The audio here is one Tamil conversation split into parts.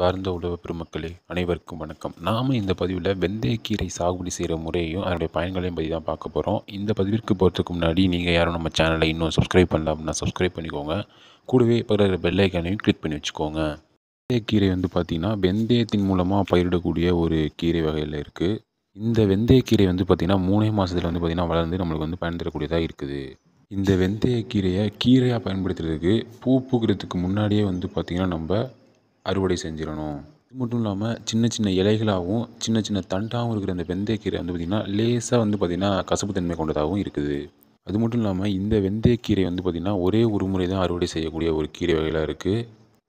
பாரந்த உலக பெருமக்களே அனைவருக்கும் வணக்கம் நாம் இந்த பதிவில் வெந்தயக்கீரை சாகுபடி செய்கிற முறையையும் அதனுடைய பயன்களையும் பற்றி தான் பார்க்க போகிறோம் இந்த பதிவிற்கு போகிறதுக்கு முன்னாடி நீங்கள் யாரும் நம்ம சேனலை இன்னும் சப்ஸ்கிரைப் பண்ணல அப்படின்னா சப்ஸ்கிரைப் பண்ணிக்கோங்க கூடவே இப்போ பெல்லைக்கானையும் கிளிக் பண்ணி வச்சுக்கோங்க வெந்தயக்கீரை வந்து பார்த்திங்கன்னா வெந்தயத்தின் மூலமாக பயிரிடக்கூடிய ஒரு கீரை வகையில் இருக்குது இந்த வெந்தயக்கீரை வந்து பார்த்திங்கன்னா மூணே மாதத்தில் வந்து பார்த்திங்கன்னா வளர்ந்து நம்மளுக்கு வந்து பயன் தரக்கூடியதாக இருக்குது இந்த வெந்தயக்கீரையை கீரையாக பயன்படுத்துறதுக்கு பூ பூக்கிறதுக்கு முன்னாடியே வந்து பார்த்திங்கன்னா நம்ம அறுவடை செஞ்சிடணும் இது மட்டும் இல்லாமல் சின்ன சின்ன இலைகளாகவும் சின்ன சின்ன தண்டாகவும் இருக்கிற அந்த வெந்தயக்கீரை வந்து பார்த்திங்கன்னா லேசாக வந்து பார்த்திங்கன்னா கசப்புத்தன்மை கொண்டதாகவும் இருக்குது அது மட்டும் இல்லாமல் இந்த வெந்தயக்கீரை வந்து பார்த்திங்கன்னா ஒரே ஒரு முறை தான் அறுவடை செய்யக்கூடிய ஒரு கீரை வகைகளாக இருக்குது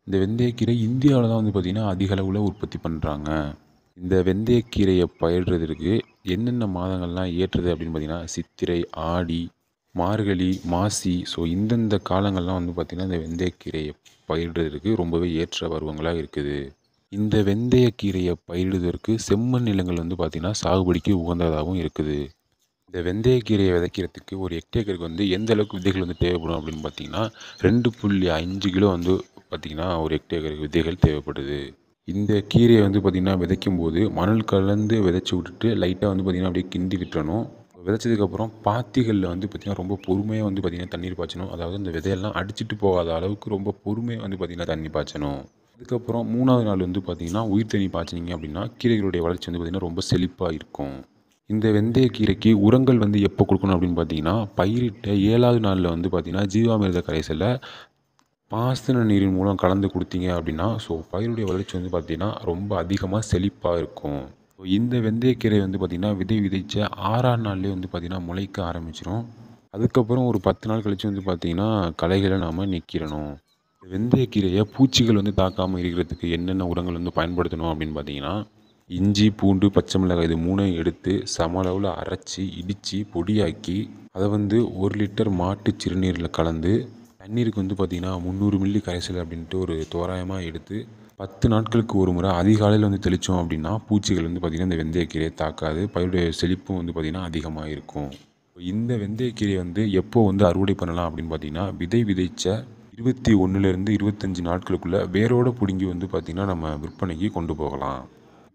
இந்த வெந்தயக்கீரை இந்தியாவில் தான் வந்து பார்த்திங்கன்னா அதிக அளவில் உற்பத்தி பண்ணுறாங்க இந்த வெந்தயக்கீரையை பயிர்றதற்கு என்னென்ன மாதங்கள்லாம் ஏற்றுது அப்படின்னு பார்த்திங்கன்னா சித்திரை ஆடி மார்கழி மாசி ஸோ இந்தந்த காலங்கள்லாம் வந்து பார்த்திங்கன்னா இந்த வெந்தயக்கீரையை பயிரிடுறதுக்கு ரொம்பவே ஏற்ற பருவங்களாக இருக்குது இந்த வெந்தயக்கீரையை பயிரிடுவதற்கு செம்மண் நிலங்கள் வந்து பார்த்திங்கன்னா சாகுபடிக்கு உகந்ததாகவும் இருக்குது இந்த வெந்தயக்கீரையை விதைக்கிறதுக்கு ஒரு ஹெக்டேக்கருக்கு வந்து எந்த அளவுக்கு விதைகள் வந்து தேவைப்படும் அப்படின்னு பார்த்திங்கன்னா ரெண்டு புள்ளி அஞ்சு கிலோ வந்து பார்த்திங்கன்னா ஒரு ஹெக்டேக்கருக்கு விதைகள் தேவைப்படுது இந்த கீரையை வந்து பார்த்திங்கன்னா விதைக்கும் போது மணல் கலந்து விதைச்சி விட்டுட்டு லைட்டாக வந்து பார்த்திங்கன்னா அப்படியே கிண்டி விட்டுறணும் விதைச்சதுக்கப்புறம் பாத்திகளில் வந்து பார்த்திங்கன்னா ரொம்ப பொறுமையாக வந்து பார்த்திங்கன்னா தண்ணீர் பாய்ச்சணும் அதாவது அந்த விதையெல்லாம் அடிச்சுட்டு போகாத அளவுக்கு ரொம்ப பொறுமையாக வந்து பார்த்திங்கன்னா தண்ணி பாய்ச்சணும் அதுக்கப்புறம் மூணாவது நாள் வந்து பார்த்திங்கன்னா உயிர் தண்ணி பாய்ச்சினீங்க அப்படின்னா கீரைகளுடைய வளர்ச்சி வந்து பார்த்திங்கன்னா ரொம்ப செழிப்பாக இருக்கும் இந்த வெந்தயக்கீரைக்கு உரங்கள் வந்து எப்போ கொடுக்கணும் அப்படின்னு பார்த்தீங்கன்னா பயிரிட்ட ஏழாவது நாளில் வந்து பார்த்திங்கன்னா ஜீவாமிரத கரைசலில் பாசன நீரின் மூலம் கலந்து கொடுத்தீங்க அப்படின்னா ஸோ பயிருடைய வளர்ச்சி வந்து பார்த்திங்கன்னா ரொம்ப அதிகமாக செழிப்பாக இருக்கும் இந்த வெந்தயக்கீரை வந்து பார்த்திங்கன்னா விதை விதைச்ச ஆறாம் நாள்லேயே வந்து பார்த்திங்கன்னா முளைக்க ஆரம்பிச்சிடும் அதுக்கப்புறம் ஒரு பத்து நாள் கழித்து வந்து பார்த்திங்கன்னா களைகளை நாம் நிற்கிறணும் வெந்தயக்கீரையை பூச்சிகள் வந்து தாக்காமல் இருக்கிறதுக்கு என்னென்ன உரங்கள் வந்து பயன்படுத்தணும் அப்படின்னு பார்த்தீங்கன்னா இஞ்சி பூண்டு பச்சை மிளகாய் இது மூணையும் எடுத்து சம அளவில் அரைச்சி இடித்து பொடியாக்கி அதை வந்து ஒரு லிட்டர் மாட்டு சிறுநீரில் கலந்து தண்ணீருக்கு வந்து பார்த்திங்கன்னா முந்நூறு மில்லி கரைசல் அப்படின்ட்டு ஒரு தோராயமாக எடுத்து பத்து நாட்களுக்கு ஒரு முறை அதிகாலையில் வந்து தெளித்தோம் அப்படின்னா பூச்சிகள் வந்து பார்த்திங்கன்னா இந்த வெந்தயக்கீரையை தாக்காது பயிருடைய செழிப்பும் வந்து பார்த்திங்கன்னா அதிகமாக இருக்கும் இந்த வெந்தயக்கீரையை வந்து எப்போ வந்து அறுவடை பண்ணலாம் அப்படின்னு பார்த்தீங்கன்னா விதை விதைச்ச இருபத்தி ஒன்றுலேருந்து இருபத்தஞ்சி நாட்களுக்குள்ளே வேரோடு பிடுங்கி வந்து பார்த்திங்கன்னா நம்ம விற்பனைக்கு கொண்டு போகலாம்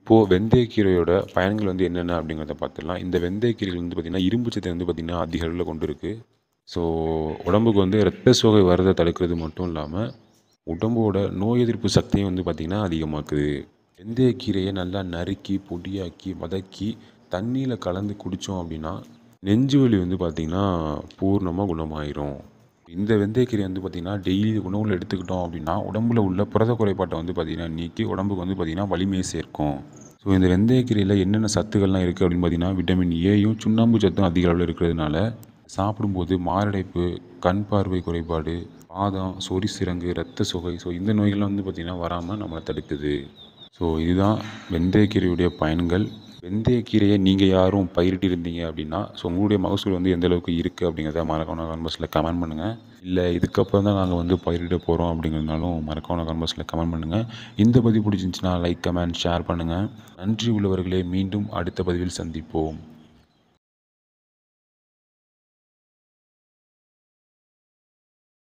இப்போது வெந்தயக்கீரையோட பயன்கள் வந்து என்னென்ன அப்படிங்கிறத பார்த்துடலாம் இந்த வெந்தயக்கீரைகள் வந்து பார்த்திங்கன்னா இரும்பு சத்தை வந்து பார்த்திங்கன்னா அதிக அளவில் கொண்டு இருக்குது ஸோ உடம்புக்கு வந்து ரத்த சோகை வரதை தடுக்கிறது மட்டும் இல்லாமல் உடம்போட நோய் எதிர்ப்பு சக்தியும் வந்து பார்த்திங்கன்னா அதிகமாக்குது வெந்தய கீரையை நல்லா நறுக்கி பொடியாக்கி வதக்கி தண்ணியில் கலந்து குடித்தோம் அப்படின்னா நெஞ்சு வலி வந்து பார்த்திங்கன்னா பூர்ணமாக குணமாயிரும் இந்த வெந்தயக்கீரை வந்து பார்த்திங்கன்னா டெய்லி உணவில் எடுத்துக்கிட்டோம் அப்படின்னா உடம்புல உள்ள புரத குறைபாட்டை வந்து பார்த்திங்கன்னா நீக்கி உடம்புக்கு வந்து பார்த்திங்கன்னா வலிமையை சேர்க்கும் ஸோ இந்த வெந்தயக்கீரையில் என்னென்ன சத்துக்கள்லாம் இருக்குது அப்படின்னு பார்த்திங்கன்னா விட்டமின் ஏயும் சுண்ணாம்பு சத்தும் அதிக அளவில் இருக்கிறதுனால சாப்பிடும்போது மாரடைப்பு கண் பார்வை குறைபாடு பாதம் சொறி சிறங்கு ரத்த சுகை ஸோ இந்த நோய்கள்லாம் வந்து பார்த்திங்கன்னா வராமல் நம்மளை தடுக்குது ஸோ இதுதான் வெந்தயக்கீரையுடைய பயன்கள் வெந்தயக்கீரையை நீங்கள் யாரும் பயிரிட்டு இருந்தீங்க அப்படின்னா ஸோ உங்களுடைய மகசூல் வந்து எந்த அளவுக்கு இருக்குது அப்படிங்கிறத மறக்கான கான்பஸில் கமெண்ட் பண்ணுங்கள் இல்லை இதுக்கப்புறம் தான் நாங்கள் வந்து பயிரிட போகிறோம் அப்படிங்கிறதுனாலும் மறக்கான கான்பஸில் கமெண்ட் பண்ணுங்கள் இந்த பதிவு பிடிச்சிருந்துச்சின்னா லைக் கமெண்ட் ஷேர் பண்ணுங்கள் நன்றி உள்ளவர்களே மீண்டும் அடுத்த பதிவில் சந்திப்போம்